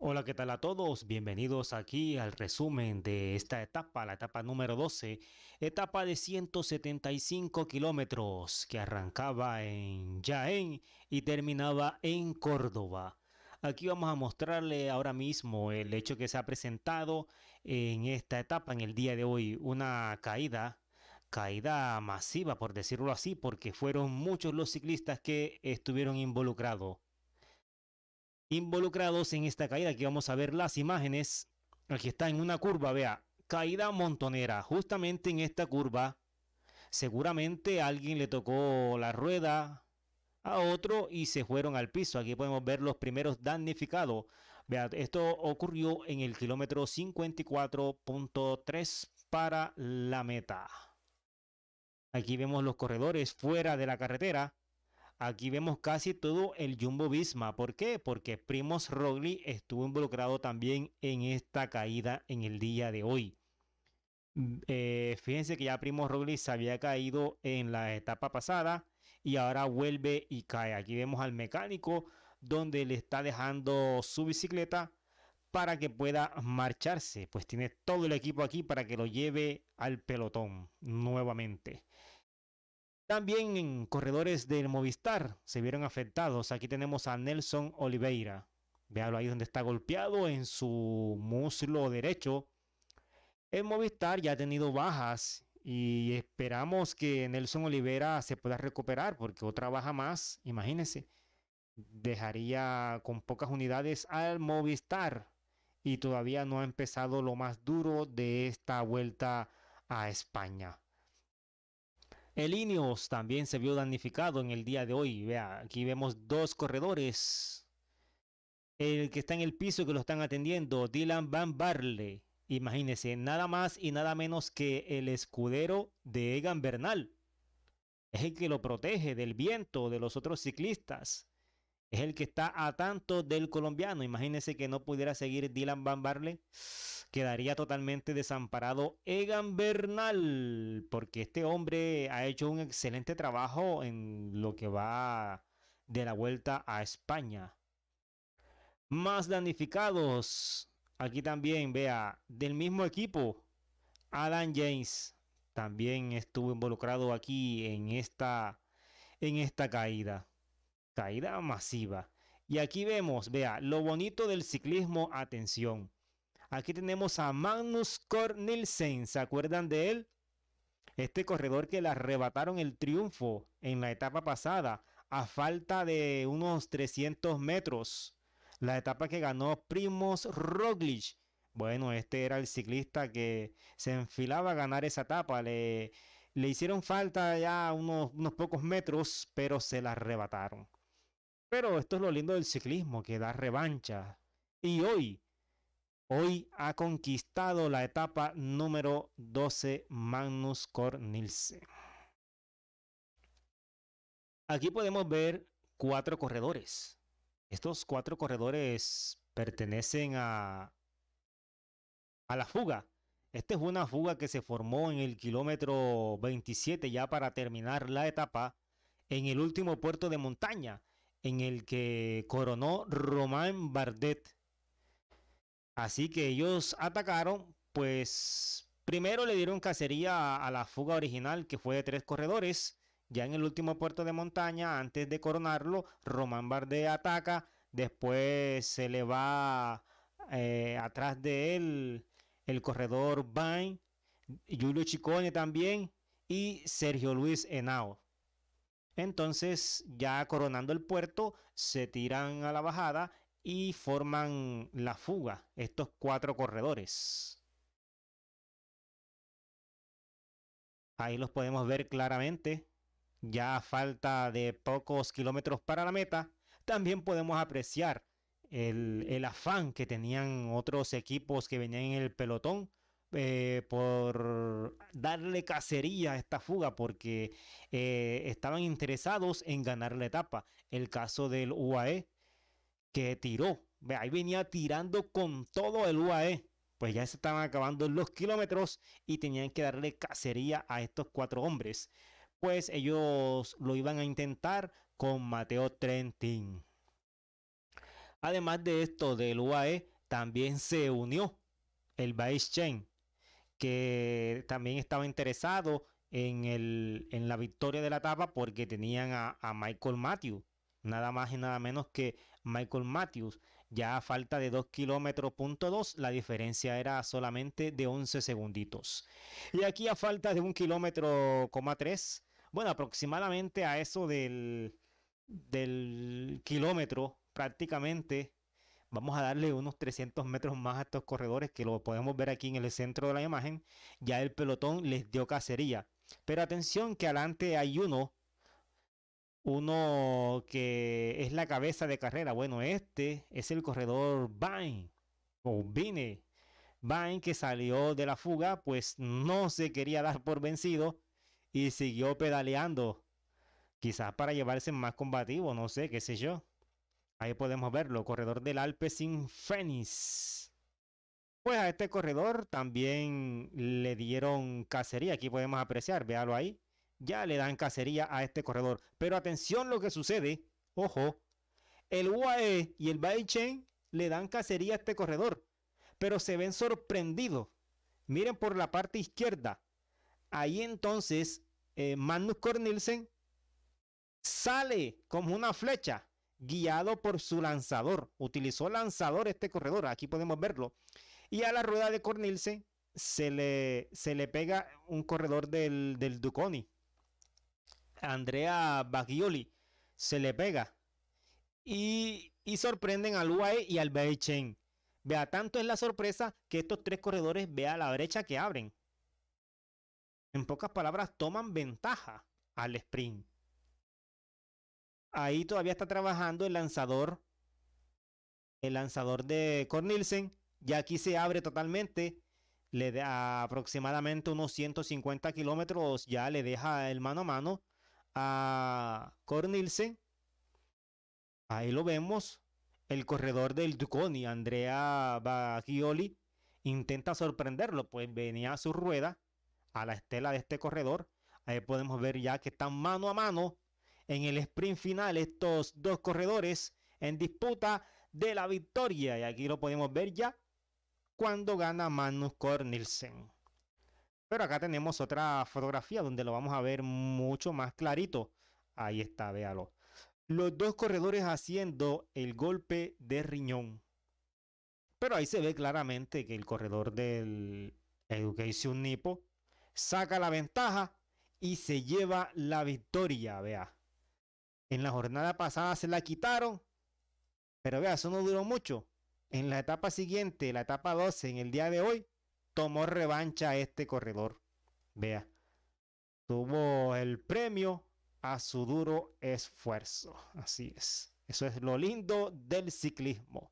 Hola, ¿qué tal a todos? Bienvenidos aquí al resumen de esta etapa, la etapa número 12, etapa de 175 kilómetros que arrancaba en Jaén y terminaba en Córdoba. Aquí vamos a mostrarle ahora mismo el hecho que se ha presentado en esta etapa, en el día de hoy, una caída caída masiva, por decirlo así, porque fueron muchos los ciclistas que estuvieron involucrados involucrados en esta caída. Aquí vamos a ver las imágenes. Aquí está en una curva, vea, caída montonera. Justamente en esta curva, seguramente alguien le tocó la rueda a otro y se fueron al piso. Aquí podemos ver los primeros damnificados. Vea, esto ocurrió en el kilómetro 54.3 para la meta. Aquí vemos los corredores fuera de la carretera Aquí vemos casi todo el Jumbo Visma. ¿Por qué? Porque Primos Rogli estuvo involucrado también en esta caída en el día de hoy. Mm, eh, fíjense que ya primos Rogli se había caído en la etapa pasada y ahora vuelve y cae. Aquí vemos al mecánico donde le está dejando su bicicleta para que pueda marcharse. Pues tiene todo el equipo aquí para que lo lleve al pelotón nuevamente. También en corredores del Movistar se vieron afectados. Aquí tenemos a Nelson Oliveira. Vealo ahí donde está golpeado en su muslo derecho. El Movistar ya ha tenido bajas y esperamos que Nelson Oliveira se pueda recuperar porque otra baja más, imagínense, dejaría con pocas unidades al Movistar y todavía no ha empezado lo más duro de esta vuelta a España. El Ineos también se vio damnificado en el día de hoy. Vea, aquí vemos dos corredores. El que está en el piso que lo están atendiendo, Dylan Van Barle, Imagínense, nada más y nada menos que el escudero de Egan Bernal. Es el que lo protege del viento, de los otros ciclistas es el que está a tanto del colombiano. Imagínense que no pudiera seguir Dylan Van Barle. Quedaría totalmente desamparado Egan Bernal, porque este hombre ha hecho un excelente trabajo en lo que va de la vuelta a España. Más danificados. Aquí también, vea, del mismo equipo, Alan James también estuvo involucrado aquí en esta, en esta caída caída masiva. Y aquí vemos, vea, lo bonito del ciclismo, atención. Aquí tenemos a Magnus Cornelsen, ¿se acuerdan de él? Este corredor que le arrebataron el triunfo en la etapa pasada, a falta de unos 300 metros. La etapa que ganó Primos Roglic. Bueno, este era el ciclista que se enfilaba a ganar esa etapa. Le, le hicieron falta ya unos pocos metros, pero se la arrebataron. Pero esto es lo lindo del ciclismo, que da revancha. Y hoy, hoy ha conquistado la etapa número 12 Magnus Cornilse. Aquí podemos ver cuatro corredores. Estos cuatro corredores pertenecen a, a la fuga. Esta es una fuga que se formó en el kilómetro 27 ya para terminar la etapa en el último puerto de montaña en el que coronó Román Bardet. Así que ellos atacaron, pues primero le dieron cacería a, la fuga original que fue de tres corredores. Ya en el último puerto de montaña, antes de coronarlo, Román Bardet ataca, después se le va eh, atrás de él el corredor Bain, Julio Chicone también y Sergio Luis Henao. Entonces, ya coronando el puerto, se tiran a la bajada y forman la fuga, estos cuatro corredores. Ahí los podemos ver claramente. Ya falta de pocos kilómetros para la meta, también podemos apreciar el, el afán que tenían otros equipos que venían en el pelotón eh, por darle cacería a esta fuga porque eh, estaban interesados en ganar la etapa. El caso del UAE que tiró, ahí venía tirando con todo el UAE. Pues ya se estaban acabando los kilómetros y tenían que darle cacería a estos cuatro hombres. Pues ellos lo iban a intentar con Mateo Trentin. Además de esto, del UAE también se unió el Vice Chain que también estaba interesado en, la victoria de la etapa porque tenían a, Michael Matthews. Nada más y nada menos que Michael Matthews. Ya a falta de 2 kilómetros, la diferencia era solamente de 11 segunditos. Y aquí a falta de un kilómetro, bueno, aproximadamente a eso del, del kilómetro prácticamente vamos a darle unos 300 metros más a estos corredores que lo podemos ver aquí en el centro de la imagen. Ya el pelotón les dio cacería. Pero atención que adelante hay uno, uno que es la cabeza de carrera. Bueno, este es el corredor Vine o Vine. Vine que salió de la fuga, pues no se quería dar por vencido y siguió pedaleando. Quizás para llevarse más combativo, no sé, qué sé yo. Ahí podemos verlo, corredor del Alpe sin Fénix. Pues a este corredor también le dieron cacería. Aquí podemos apreciar, véalo ahí. Ya le dan cacería a este corredor. Pero atención lo que sucede. Ojo. El UAE y el Bay le dan cacería a este corredor. Pero se ven sorprendidos. Miren por la parte izquierda. Ahí entonces eh, Magnus Cornelsen sale como una flecha guiado por su lanzador. Utilizó lanzador este corredor, aquí podemos verlo. Y a la rueda de Cornilse se le, se le pega un corredor del, Duconi. Andrea Baggioli se le pega. Y, sorprenden al UAE y al Beichen. Vea, tanto es la sorpresa que estos tres corredores vea la brecha que abren. En pocas palabras, toman ventaja al sprint. Ahí todavía está trabajando el lanzador, el lanzador de Cornelsen. Ya aquí se abre totalmente. Le da aproximadamente unos 150 kilómetros. Ya le deja el mano a mano a Cornelsen. Ahí lo vemos. El corredor del Duconi, Andrea Bagioli, intenta sorprenderlo. Pues venía a su rueda, a la estela de este corredor. Ahí podemos ver ya que están mano a mano en el sprint final, estos dos corredores en disputa de la victoria. Y aquí lo podemos ver ya cuando gana Magnus Cornelsen. Pero acá tenemos otra fotografía donde lo vamos a ver mucho más clarito. Ahí está, véalo. Los dos corredores haciendo el golpe de riñón. Pero ahí se ve claramente que el corredor del Education Nipo saca la ventaja y se lleva la victoria, vea. En la jornada pasada se la quitaron, pero vea, eso no duró mucho. En la etapa siguiente, la etapa 12, en el día de hoy, tomó revancha este corredor. Vea, tuvo el premio a su duro esfuerzo. Así es. Eso es lo lindo del ciclismo.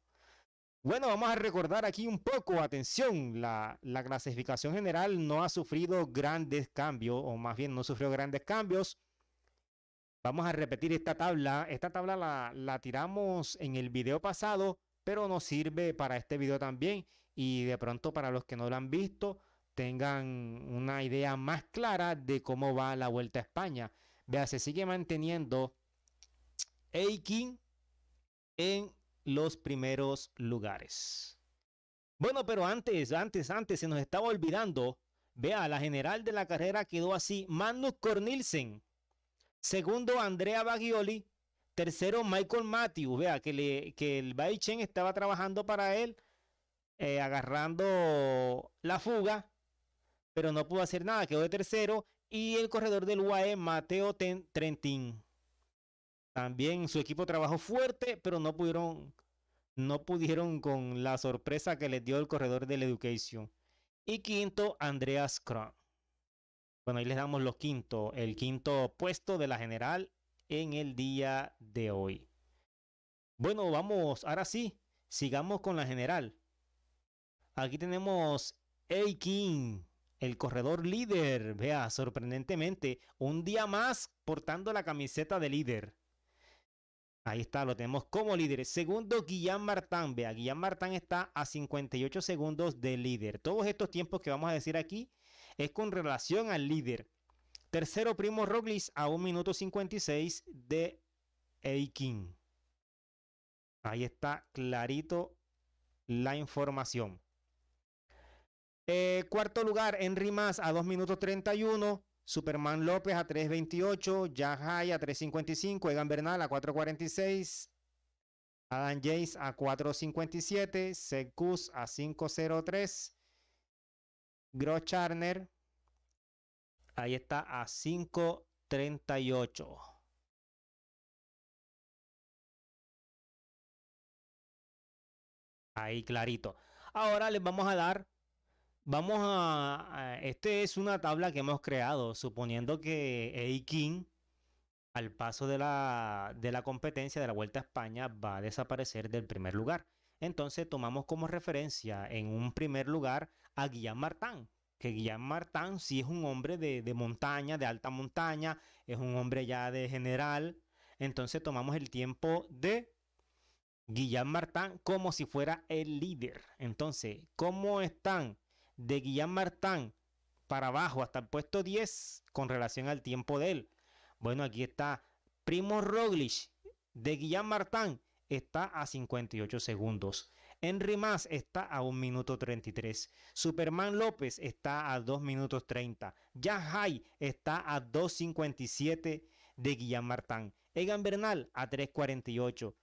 Bueno, vamos a recordar aquí un poco, atención, la, la clasificación general no ha sufrido grandes cambios, o más bien no sufrió grandes cambios. Vamos a repetir esta tabla. Esta tabla la, tiramos en el video pasado, pero nos sirve para este video también. Y de pronto para los que no lo han visto, tengan una idea más clara de cómo va la Vuelta a España. Vea, se sigue manteniendo Eikin en los primeros lugares. Bueno, pero antes, antes, antes, se nos estaba olvidando. Vea, la general de la carrera quedó así. Magnus Cornilsen Segundo, Andrea Bagioli. Tercero, Michael Matthews. Vea que, le, que el Baichen estaba trabajando para él, eh, agarrando la fuga, pero no pudo hacer nada. Quedó de tercero. Y el corredor del UAE, Mateo Ten También su equipo trabajó fuerte, pero no pudieron, no pudieron con la sorpresa que les dio el corredor del Education. Y quinto, Andreas Kron. Bueno, ahí les damos los quinto, el quinto puesto de la general en el día de hoy. Bueno, vamos, ahora sí, sigamos con la general. Aquí tenemos King, el corredor líder. Vea, sorprendentemente, un día más portando la camiseta de líder. Ahí está, lo tenemos como líder. Segundo, Guillán Martán. Vea, Guillán Martán está a 58 segundos de líder. Todos estos tiempos que vamos a decir aquí es con relación al líder. Tercero, Primo Robles a 1 minuto 56 de Eikin. Ahí está clarito la información. Eh, cuarto lugar, Henry Mas a 2 minutos 31. Superman López a 3.28, Yahai a 3.55, Egan Bernal a 4.46, Adam Jace a 4.57, Secus a 5.03, Charner ahí está a 5.38. Ahí clarito. Ahora les vamos a dar, vamos a, este es una tabla que hemos creado, suponiendo que King, al paso de la, de la competencia de la Vuelta a España va a desaparecer del primer lugar. Entonces tomamos como referencia en un primer lugar a Guillaume Martin, que Guillaume Martán sí es un hombre de, montaña, de alta montaña, es un hombre ya de general. Entonces tomamos el tiempo de Guillaume Martán como si fuera el líder. Entonces, ¿cómo están de Guillaume Martán para abajo hasta el puesto 10 con relación al tiempo de él? Bueno, aquí está Primo Roglic de Guillaume Martán está a 58 segundos. Henry Mas está a 1 minuto 33. Superman López está a 2 minutos 30. Jack está a 2.57 de Guillán Martán. Egan Bernal a 3.48.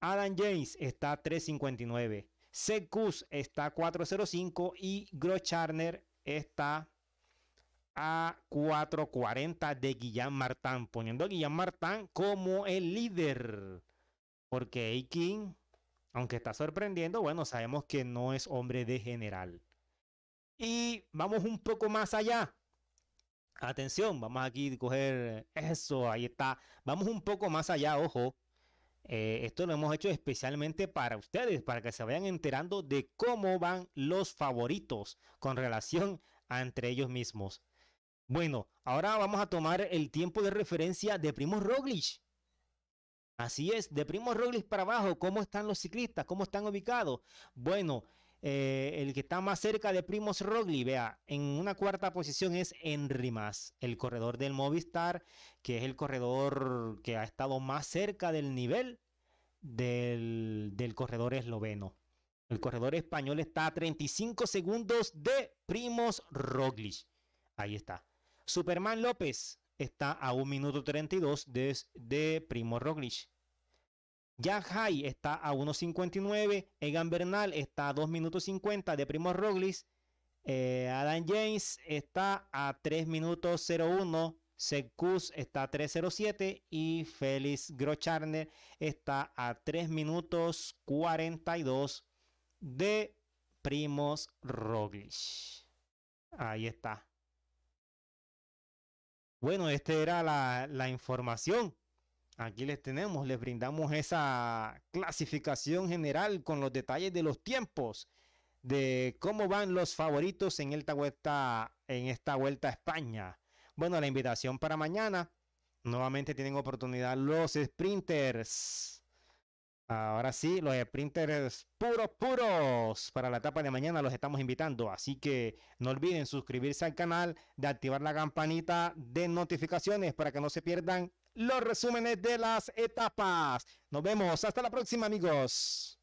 Adam James está a 3.59. Secus está a 4.05 y Grocharner está a 4.40 de Guillán Martán, poniendo a Guillán Martán como el líder. Porque A-King aunque está sorprendiendo, bueno, sabemos que no es hombre de general. Y vamos un poco más allá. Atención, vamos aquí a coger eso, ahí está. Vamos un poco más allá, ojo. Eh, esto lo hemos hecho especialmente para ustedes, para que se vayan enterando de cómo van los favoritos con relación entre ellos mismos. Bueno, ahora vamos a tomar el tiempo de referencia de Primo Roglic. Así es, de primos Roglic para abajo, ¿cómo están los ciclistas? ¿Cómo están ubicados? Bueno, eh, el que está más cerca de Primos Roglic, vea, en una cuarta posición es Henry Mas, el corredor del Movistar, que es el corredor que ha estado más cerca del nivel del, del corredor esloveno. El corredor español está a 35 segundos de Primos Roglic. Ahí está. Superman López, está a 1 minuto 32 de, Primo Roglic. Jack High está a 1.59. Egan Bernal está a 2 minutos 50 de Primo Roglic. Eh, Adam James está a 3 minutos 01. Secus está a 3.07. Y Félix Grocharner está a 3 minutos 42 de Primos Roglic. Ahí está. Bueno, esta era la, información. Aquí les tenemos, les brindamos esa clasificación general con los detalles de los tiempos, de cómo van los favoritos en esta en esta vuelta a España. Bueno, la invitación para mañana. Nuevamente tienen oportunidad los sprinters. Ahora sí, los sprinters puros, puros para la etapa de mañana los estamos invitando. Así que no olviden suscribirse al canal, de activar la campanita de notificaciones para que no se pierdan los resúmenes de las etapas. Nos vemos. Hasta la próxima, amigos.